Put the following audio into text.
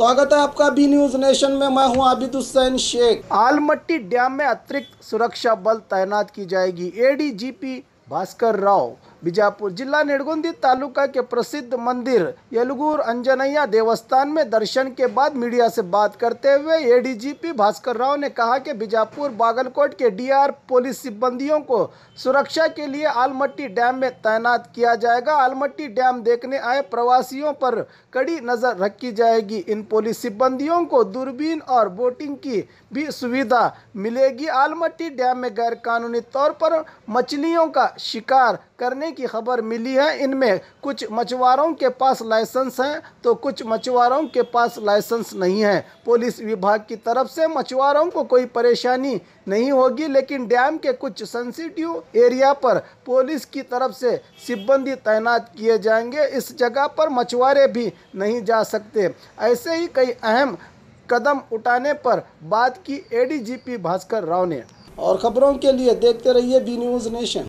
स्वागत है आपका बी न्यूज नेशन में मैं हूं आबिद हुसैन शेख आलमट्टी डैम में अतिरिक्त सुरक्षा बल तैनात की जाएगी एडीजीपी भास्कर राव बीजापुर जिला निर्गुंदी तालुका के प्रसिद्ध मंदिर येलुगुर अंजनैया देवस्थान में दर्शन के बाद मीडिया से बात करते हुए एडीजीपी भास्कर राव ने कहा कि बीजापुर बागलकोट के डीआर पुलिस सिब्बंदियों को सुरक्षा के लिए आलमट्टी डैम में तैनात किया जाएगा आलमट्टी डैम देखने आए प्रवासियों पर कड़ी नज़र रखी जाएगी इन पुलिस सिब्बंदियों को दूरबीन और बोटिंग की भी सुविधा मिलेगी आलमट्टी डैम में गैर तौर पर मछलियों का शिकार करने की खबर मिली है इनमें कुछ मछुआरों के पास लाइसेंस हैं तो कुछ मछुआरों के पास लाइसेंस नहीं है पुलिस विभाग की तरफ से मछुआरों को कोई परेशानी नहीं होगी लेकिन डैम के कुछ सेंसिटिव एरिया पर पुलिस की तरफ से सिब्बंदी तैनात किए जाएंगे इस जगह पर मछुआरे भी नहीं जा सकते ऐसे ही कई अहम कदम उठाने पर बात की एडीजीपी भास्कर राव ने और खबरों के लिए देखते रहिए बी न्यूज़ नेशन